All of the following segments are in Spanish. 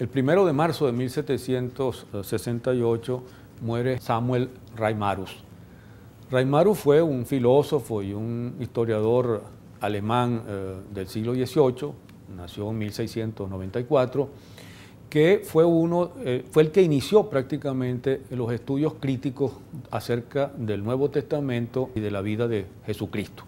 El primero de marzo de 1768 muere Samuel Raimarus. Raimarus fue un filósofo y un historiador alemán eh, del siglo XVIII, nació en 1694, que fue, uno, eh, fue el que inició prácticamente los estudios críticos acerca del Nuevo Testamento y de la vida de Jesucristo.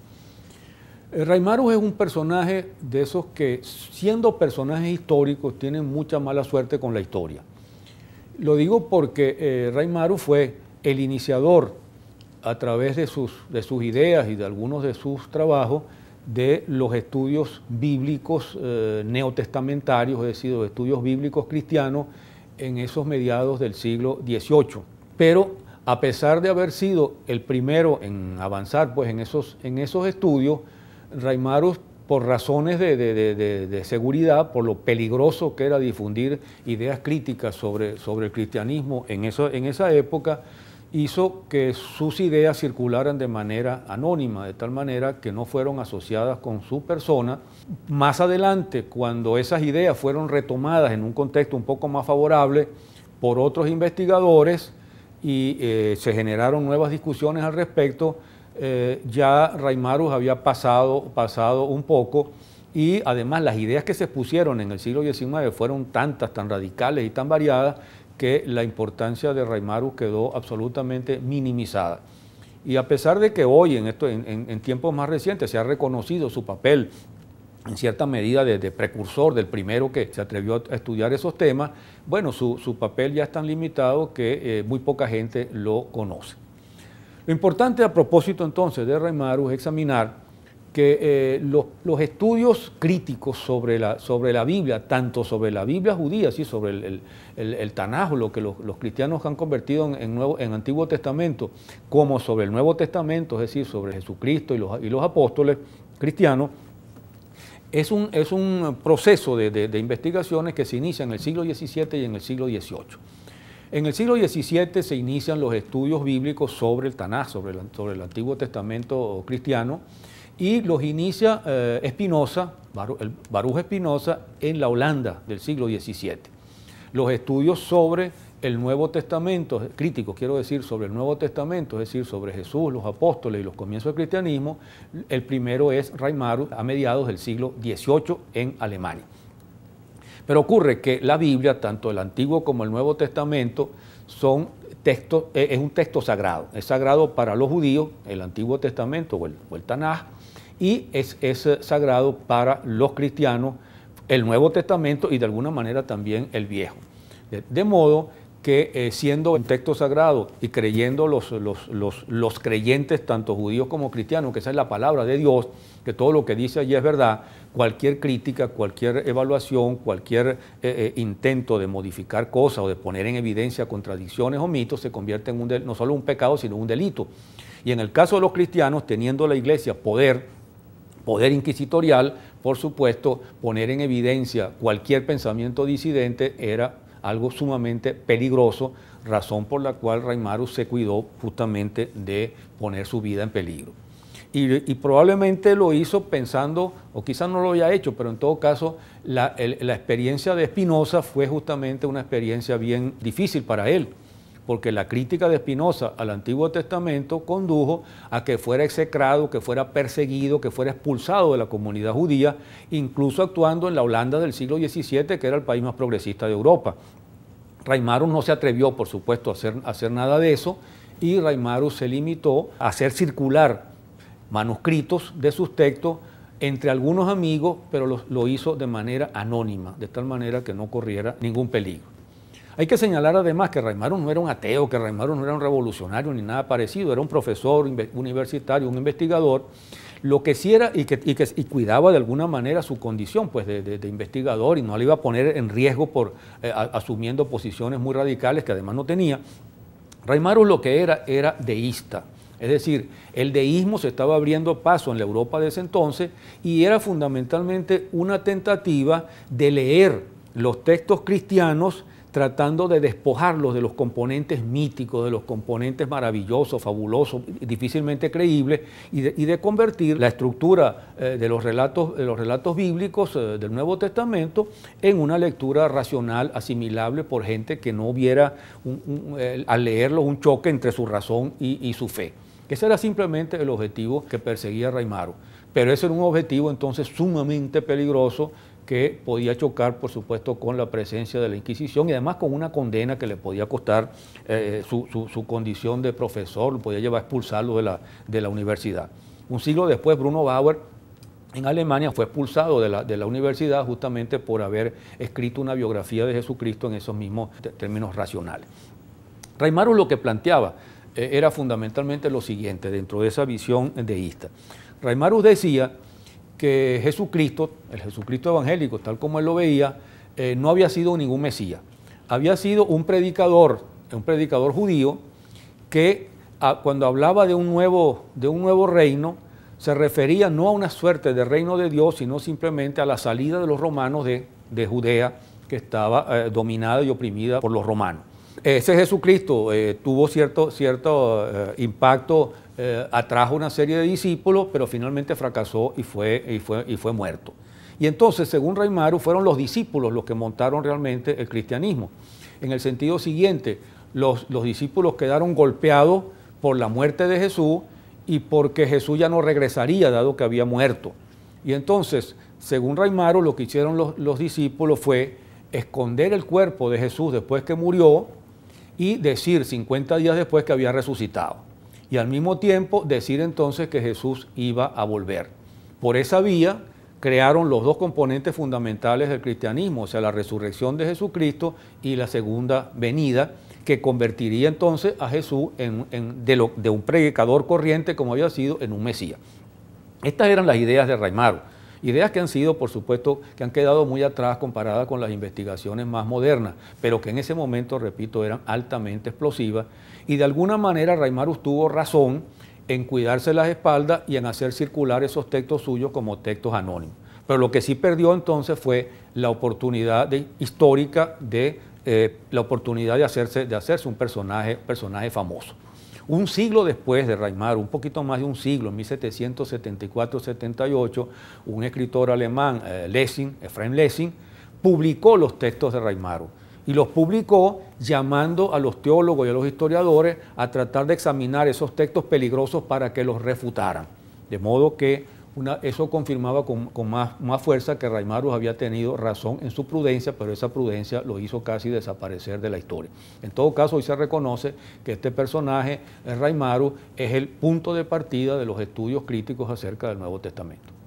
Eh, Raimaru es un personaje de esos que, siendo personajes históricos, tienen mucha mala suerte con la historia. Lo digo porque eh, Raimaru fue el iniciador, a través de sus, de sus ideas y de algunos de sus trabajos, de los estudios bíblicos eh, neotestamentarios, es decir, los estudios bíblicos cristianos en esos mediados del siglo XVIII. Pero a pesar de haber sido el primero en avanzar pues, en, esos, en esos estudios, Raimaros por razones de, seguridad, por lo peligroso que era difundir ideas críticas sobre, sobre el cristianismo en, eso, en esa época, hizo que sus ideas circularan de manera anónima, de tal manera que no fueron asociadas con su persona. Más adelante, cuando esas ideas fueron retomadas en un contexto un poco más favorable por otros investigadores y eh, se generaron nuevas discusiones al respecto, eh, ya Raimarus había pasado, pasado un poco y además las ideas que se expusieron en el siglo XIX fueron tantas, tan radicales y tan variadas que la importancia de Raimarus quedó absolutamente minimizada. Y a pesar de que hoy, en, esto, en, tiempos más recientes, se ha reconocido su papel en cierta medida de, precursor del primero que se atrevió a estudiar esos temas, bueno, su, papel ya es tan limitado que eh, muy poca gente lo conoce. Lo importante a propósito entonces de Reimaru es examinar que eh, los, estudios críticos sobre la, sobre la Biblia, tanto sobre la Biblia judía, así sobre el, el, Tanaj, lo que los, cristianos han convertido en, en, Antiguo Testamento, como sobre el Nuevo Testamento, es decir, sobre Jesucristo y los, apóstoles cristianos, es un, proceso de, de investigaciones que se inicia en el siglo XVII y en el siglo XVIII. En el siglo XVII se inician los estudios bíblicos sobre el Tanaj, sobre el, Antiguo Testamento cristiano, y los inicia Spinoza, eh, Espinosa, Baruch Espinosa, en la Holanda del siglo XVII. Los estudios sobre el Nuevo Testamento, críticos quiero decir, sobre el Nuevo Testamento, es decir, sobre Jesús, los apóstoles y los comienzos del cristianismo, el primero es Raimaru, a mediados del siglo XVIII en Alemania. Pero ocurre que la Biblia, tanto el Antiguo como el Nuevo Testamento, son textos, eh, es un texto sagrado. Es sagrado para los judíos, el Antiguo Testamento o el, Tanaj, y es, eh, sagrado para los cristianos, el Nuevo Testamento y de alguna manera también el Viejo. de modo que eh, siendo un texto sagrado y creyendo los, los, creyentes, tanto judíos como cristianos, que esa es la palabra de Dios, que todo lo que dice allí es verdad, cualquier crítica, cualquier evaluación, cualquier eh, eh, intento de modificar cosas o de poner en evidencia contradicciones o mitos se convierte en un no solo un pecado, sino un delito. Y en el caso de los cristianos, teniendo la iglesia poder, poder inquisitorial, por supuesto, poner en evidencia cualquier pensamiento disidente era algo sumamente peligroso, razón por la cual Raimaru se cuidó justamente de poner su vida en peligro. Y, probablemente lo hizo pensando, o quizás no lo haya hecho, pero en todo caso la, la experiencia de Espinosa fue justamente una experiencia bien difícil para él porque la crítica de Espinoza al Antiguo Testamento condujo a que fuera execrado, que fuera perseguido, que fuera expulsado de la comunidad judía, incluso actuando en la Holanda del siglo XVII, que era el país más progresista de Europa. Raimaru no se atrevió, por supuesto, a hacer, nada de eso, y Raimaru se limitó a hacer circular manuscritos de sus textos entre algunos amigos, pero lo, hizo de manera anónima, de tal manera que no corriera ningún peligro. Hay que señalar además que Raimaro no era un ateo, que Raimaro no era un revolucionario ni nada parecido, era un profesor universitario, un investigador, lo que sí era y que, cuidaba de alguna manera su condición pues, de, investigador y no le iba a poner en riesgo por eh, asumiendo posiciones muy radicales que además no tenía. Raimaro lo que era era deísta. Es decir, el deísmo se estaba abriendo paso en la Europa de ese entonces y era fundamentalmente una tentativa de leer los textos cristianos tratando de despojarlos de los componentes míticos, de los componentes maravillosos, fabulosos, difícilmente creíbles, y de, convertir la estructura eh, de, los relatos, de los relatos bíblicos eh, del Nuevo Testamento en una lectura racional, asimilable por gente que no viera eh, al leerlo un choque entre su razón y, y su fe. Ese era simplemente el objetivo que perseguía Raimaro. Pero ese era un objetivo entonces sumamente peligroso que podía chocar, por supuesto, con la presencia de la Inquisición y además con una condena que le podía costar eh, su, condición de profesor, lo podía llevar a expulsarlo de la, de la universidad. Un siglo después, Bruno Bauer en Alemania fue expulsado de la, universidad justamente por haber escrito una biografía de Jesucristo en esos mismos términos racionales. ...Raymarus lo que planteaba eh, era fundamentalmente lo siguiente dentro de esa visión deísta. ...Raymarus decía que Jesucristo, el Jesucristo evangélico, tal como él lo veía, eh, no había sido ningún Mesías. Había sido un predicador, un predicador judío, que ah, cuando hablaba de un, nuevo, de un nuevo reino, se refería no a una suerte de reino de Dios, sino simplemente a la salida de los romanos de, Judea, que estaba eh, dominada y oprimida por los romanos ese Jesucristo eh, tuvo cierto, cierto eh, impacto, eh, atrajo una serie de discípulos, pero finalmente fracasó y fue, y fue, muerto. Y entonces, según Raimaro, fueron los discípulos los que montaron realmente el cristianismo. En el sentido siguiente, los, discípulos quedaron golpeados por la muerte de Jesús y porque Jesús ya no regresaría dado que había muerto. Y entonces, según Raimaro, lo que hicieron los, los discípulos fue esconder el cuerpo de Jesús después que murió y decir 50 días después que había resucitado. Y al mismo tiempo decir entonces que Jesús iba a volver. Por esa vía crearon los dos componentes fundamentales del cristianismo, o sea, la resurrección de Jesucristo y la segunda venida, que convertiría entonces a Jesús en, de, un predicador corriente como había sido en un Mesías. Estas eran las ideas de Raimaro. Ideas que han sido, por supuesto, que han quedado muy atrás comparadas con las investigaciones más modernas, pero que en ese momento, repito, eran altamente explosivas. Y de alguna manera Raimarus tuvo razón en cuidarse las espaldas y en hacer circular esos textos suyos como textos anónimos. Pero lo que sí perdió entonces fue la oportunidad histórica de eh, la oportunidad de hacerse, de hacerse un personaje, personaje famoso. Un siglo después de Raimaro, un poquito más de un siglo, en 1774-78, un escritor alemán, eh, Lessing, Efraim Lessing, publicó los textos de Raimaro y los publicó llamando a los teólogos y a los historiadores a tratar de examinar esos textos peligrosos para que los refutaran. De modo que eso confirmaba con, más, fuerza que Raimaru había tenido razón en su prudencia, pero esa prudencia lo hizo casi desaparecer de la historia. En todo caso, hoy se reconoce que este personaje, eh, Raimaru, es el punto de partida de los estudios críticos acerca del Nuevo Testamento.